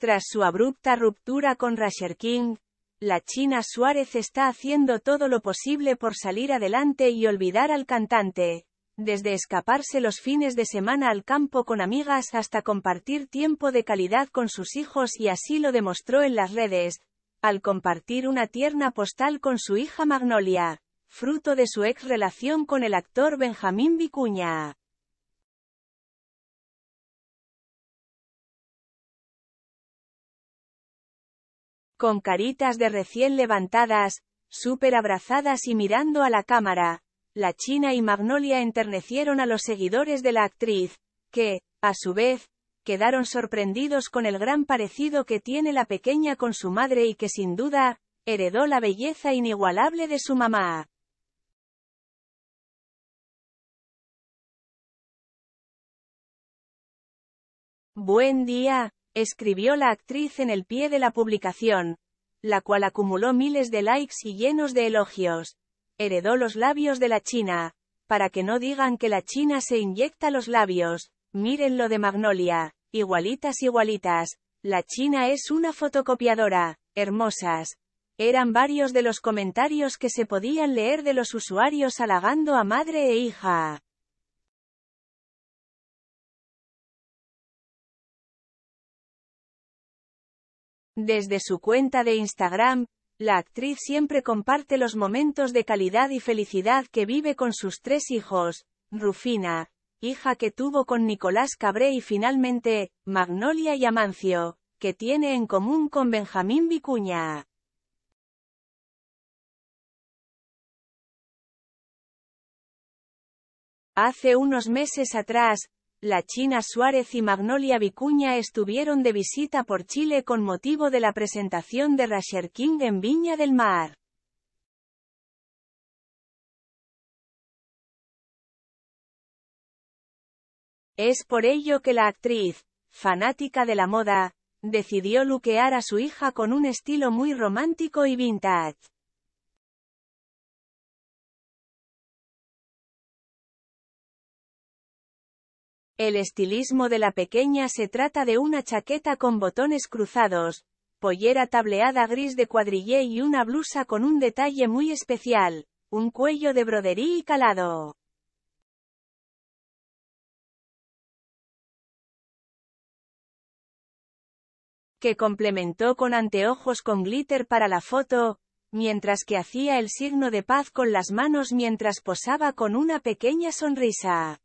Tras su abrupta ruptura con Rasher King, la China Suárez está haciendo todo lo posible por salir adelante y olvidar al cantante, desde escaparse los fines de semana al campo con amigas hasta compartir tiempo de calidad con sus hijos y así lo demostró en las redes, al compartir una tierna postal con su hija Magnolia, fruto de su ex relación con el actor Benjamín Vicuña. con caritas de recién levantadas, súper abrazadas y mirando a la cámara, la China y Magnolia enternecieron a los seguidores de la actriz, que, a su vez, quedaron sorprendidos con el gran parecido que tiene la pequeña con su madre y que sin duda, heredó la belleza inigualable de su mamá. Buen día, escribió la actriz en el pie de la publicación, la cual acumuló miles de likes y llenos de elogios. Heredó los labios de la China, para que no digan que la China se inyecta los labios, miren lo de Magnolia, igualitas igualitas, la China es una fotocopiadora, hermosas. Eran varios de los comentarios que se podían leer de los usuarios halagando a madre e hija. Desde su cuenta de Instagram, la actriz siempre comparte los momentos de calidad y felicidad que vive con sus tres hijos, Rufina, hija que tuvo con Nicolás Cabré y finalmente, Magnolia y Amancio, que tiene en común con Benjamín Vicuña. Hace unos meses atrás, la China Suárez y Magnolia Vicuña estuvieron de visita por Chile con motivo de la presentación de Rasher King en Viña del Mar. Es por ello que la actriz, fanática de la moda, decidió luquear a su hija con un estilo muy romántico y vintage. El estilismo de la pequeña se trata de una chaqueta con botones cruzados, pollera tableada gris de cuadrillé y una blusa con un detalle muy especial, un cuello de brodería y calado. que complementó con anteojos con glitter para la foto, mientras que hacía el signo de paz con las manos mientras posaba con una pequeña sonrisa.